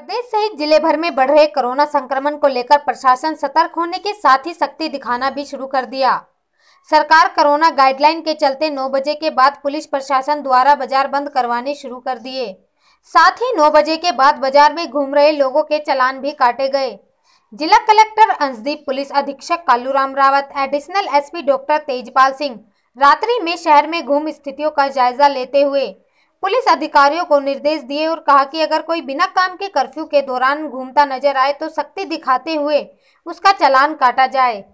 प्रदेश सहित जिले भर में बढ़ रहे कोरोना संक्रमण को लेकर प्रशासन सतर्क होने के साथ ही सख्ती दिखाना भी शुरू कर दिया सरकार कोरोना गाइडलाइन के चलते 9 बजे के बाद पुलिस प्रशासन द्वारा बाजार बंद करवाने शुरू कर दिए साथ ही 9 बजे के बाद बाजार में घूम रहे लोगों के चलान भी काटे गए जिला कलेक्टर अंशदीप पुलिस अधीक्षक Kalu Rawat additional S doctor Tejpal Singh रात्रि में शहर में घूम स्थितियों का जायजा लेते हुए पुलिस अधिकारियों को निर्देश दिए और कहा कि अगर कोई बिना काम के कर्फ्यू के दौरान घूमता नजर आए तो सख्ती दिखाते हुए उसका चलान काटा जाए